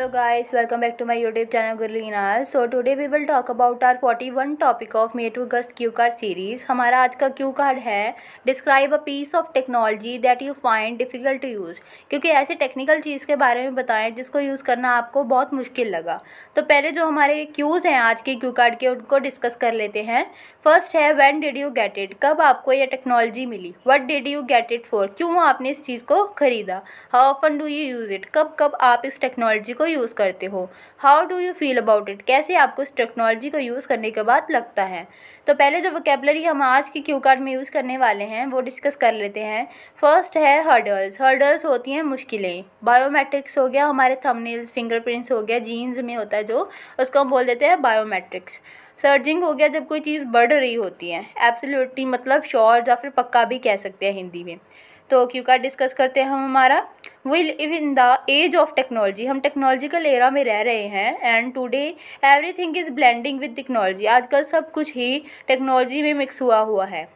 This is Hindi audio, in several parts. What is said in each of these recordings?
hello guys welcome back to my YouTube channel Gurleena so today we will talk about our 41 topic of May to August cue card series हमारा आज का क्यू कार्ड है describe a piece of technology that you find difficult to use क्योंकि ऐसे टेक्निकल चीज़ के बारे में बताएं जिसको यूज़ करना आपको बहुत मुश्किल लगा तो पहले जो हमारे क्यूज़ हैं आज के क्यू कार्ड के उनको डिस्कस कर लेते हैं फर्स्ट है when did you get it कब आपको यह टेक्नोलॉजी मिली what did you get it for क्यों आपने इस चीज़ को खरीदा how often do you use it कब कब आप इस टेक्नोलॉजी को यूज़ करते हो how do you feel about it कैसे आपको इस टेक्नोलॉजी को यूज़ करने के बाद लगता है तो पहले जो वोकेबलरी हम आज के क्यू कार्ड में यूज़ करने वाले हैं वो डिस्कस कर लेते हैं फर्स्ट है हर्डल्स हर्डल्स होती हैं मुश्किलें बायोमेट्रिक्स हो गया हमारे थंबनेल्स फिंगरप्रिंट्स हो गया जीन्स में होता है जो उसको हम बोल देते हैं बायोमेट्रिक्स सर्जिंग हो गया जब कोई चीज़ बढ़ रही होती है एब्सोल्युटली मतलब श्योर या फिर पक्का भी कह सकते हैं हिंदी में तो क्यों का डिस्कस करते हैं हम हमारा will live in the age of technology हम टेक्नोलॉजिकल एरा में रह रहे हैं and today everything is blending with technology आजकल सब कुछ ही टेक्नोलॉजी में मिक्स हुआ हुआ है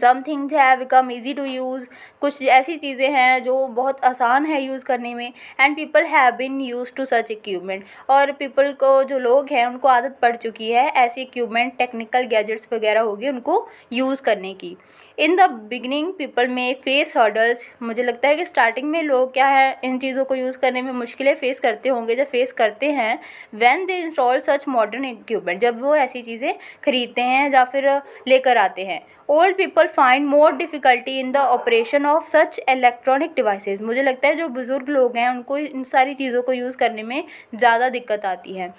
some things have become easy to use कुछ ऐसी चीज़ें हैं जो बहुत आसान है यूज़ करने में and people have been used to such equipment और पीपल को जो लोग हैं उनको आदत पड़ चुकी है ऐसी इक्वमेंट टेक्निकल गैजेट्स वगैरह होगी उनको यूज़ करने की in the beginning people may face hurdles मुझे लगता है कि स्टार्टिंग में लोग क्या है इन चीज़ों को यूज़ करने में मुश्किलें फ़ेस करते होंगे जब फेस करते हैं when they install such modern equipment जब वो ऐसी चीज़ें खरीदते हैं या फिर लेकर आते हैं old people find more difficulty in the operation of such electronic device मुझे लगता है जो बुज़ुर्ग लोग हैं उनको इन सारी चीज़ों को यूज़ करने में ज़्यादा दिक्कत आती है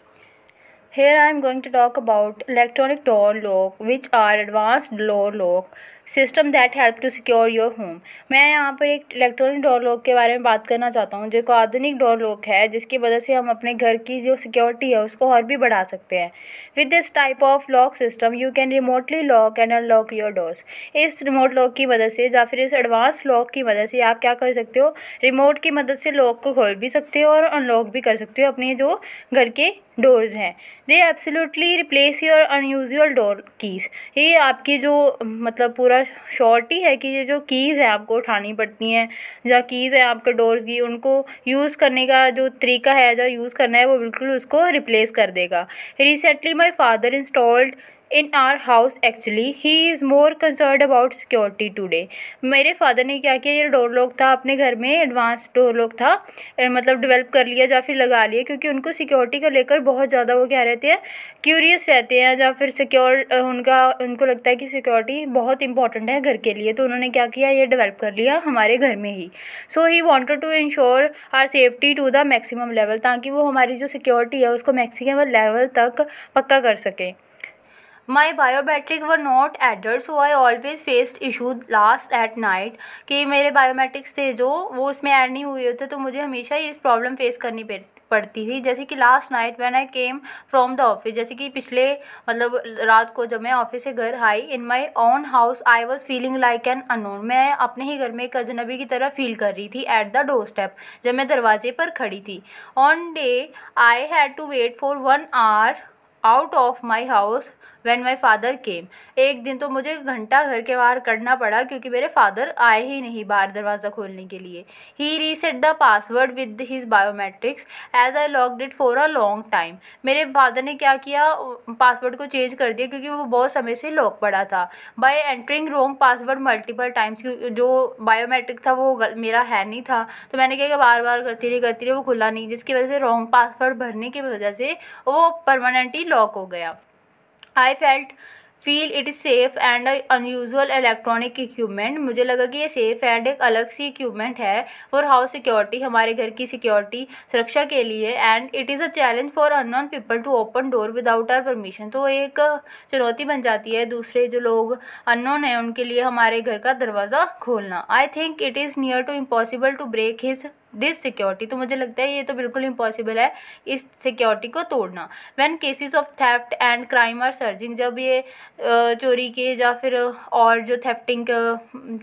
here I am going to talk about electronic door lock which are advanced door lock system that help to secure your home मैं यहाँ पर एक इलेक्ट्रॉनिक डोर लॉक के बारे में बात करना चाहता हूँ जो आधुनिक डोर लॉक है जिसकी वजह से हम अपने घर की जो सिक्योरिटी है उसको और भी बढ़ा सकते हैं with this type of lock system you can remotely lock and unlock your doors इस रिमोट लॉक की मदद से या फिर इस एडवांस लॉक की मदद से आप क्या कर सकते हो रिमोट की मदद से लॉक को खोल भी सकते हो और अनलॉक भी कर सकते हो अपने जो घर के डोर्स हैं they absolutely replace your unusual door keys ये आपकी जो मतलब पूरा शॉर्ट ही है कि ये जो कीज़ है आपको उठानी पड़ती हैं या कीज़ है आपके डोर्स की उनको यूज़ करने का जो तरीका है जो यूज़ करना है वो बिल्कुल उसको रिप्लेस कर देगा recently my father installed in our house actually he is more concern about security today मेरे फादर ने क्या किया ये डोर लॉक था अपने घर में एडवांस डोर लॉक था मतलब डेवलप कर लिया या फिर लगा लिया क्योंकि उनको सिक्योरिटी को लेकर बहुत ज़्यादा वो क्या रहते हैं क्यूरियस रहते हैं या फिर सिक्योर उनका उनको लगता है कि सिक्योरिटी बहुत इंपॉर्टेंट है घर के लिए तो उन्होंने क्या किया ये डेवलप कर लिया हमारे घर में ही so he wanted to ensure our safety to the maximum level ताकि वो हमारी जो सिक्योरिटी है उसको मैक्सिमम लेवल तक पक्का कर सकें my biometric were not adders so I always faced issue last at night कि मेरे बायोमेट्रिक्स थे जो वो उसमें ऐड नहीं हुए होते तो मुझे हमेशा ये प्रॉब्लम फेस करनी पड़ती पड़ती थी जैसे कि last night when I came from the office जैसे कि पिछले मतलब रात को जब मैं ऑफिस से घर आई in my own house I was feeling like an unknown मैं अपने ही घर में एक अजनबी की तरह फील कर रही थी एट द डोर स्टेप जब मैं दरवाजे पर खड़ी थी on day I had to wait for one hour out of my house when my father came एक दिन तो मुझे घंटा घर के बाहर करना पड़ा क्योंकि मेरे फादर आए ही नहीं बाहर दरवाज़ा खोलने के लिए he reset the password with his biometrics as I locked it for a long time मेरे फादर ने क्या किया पासवर्ड को चेंज कर दिया क्योंकि वो बहुत समय से लॉक पड़ा था by entering wrong password multiple times जो बायोमेट्रिक था वो मेरा है नहीं था तो मैंने क्या बार बार करती रही करती रही वो खुला नहीं जिसकी वजह से रॉन्ग पासवर्ड भरने की वजह से वो परमानेंटली लॉक हो गया I felt feel it is safe and unusual electronic equipment मुझे लगा कि ये सेफ़ एंड एक अलग सी इक्वमेंट है फॉर हाउस सिक्योरिटी हमारे घर की सिक्योरिटी सुरक्षा के लिए and it is a challenge for unknown people to open door without our permission तो एक चुनौती बन जाती है दूसरे जो लोग अननोन हैं उनके लिए हमारे घर का दरवाज़ा खोलना I think it is near to impossible to break his this security तो मुझे लगता है ये तो बिल्कुल इम्पॉसिबल है इस सिक्योरिटी को तोड़ना when cases of theft and crime are surging जब ये चोरी के या फिर और जो थेफ्टिंग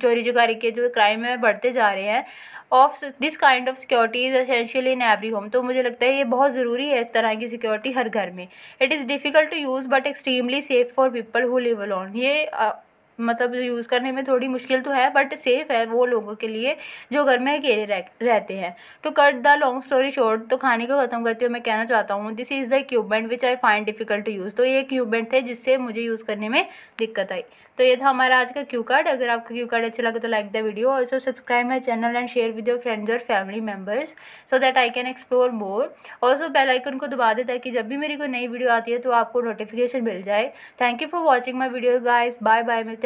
चोरी चुकारी के जो क्राइम है बढ़ते जा रहे हैं of this kind of security is essential in every home तो मुझे लगता है ये बहुत ज़रूरी है इस तरह की सिक्योरिटी हर घर में it is difficult to use but extremely safe for people who live alone ये मतलब यूज़ करने में थोड़ी मुश्किल तो है बट सेफ़ है वो लोगों के लिए जो घर में अकेले रहते हैं तो cut the long story short तो खाने को ख़त्म करते हुए मैं कहना चाहता हूँ this is the equipment which I find difficult to use तो ये क्यूबेंट थे जिससे मुझे यूज़ करने में दिक्कत आई तो ये था हमारा आज का क्यू कार्ड अगर आपका क्यू कार्ड अच्छा लगे तो like the video also subscribe my channel and share with your friends और family members so that I can explore more also bell icon को दबा दे ताकि जब भी मेरी कोई नई वीडियो आती है तो आपको नोटिफिकेशन मिल जाए thank you for watching my video guys bye bye मिलते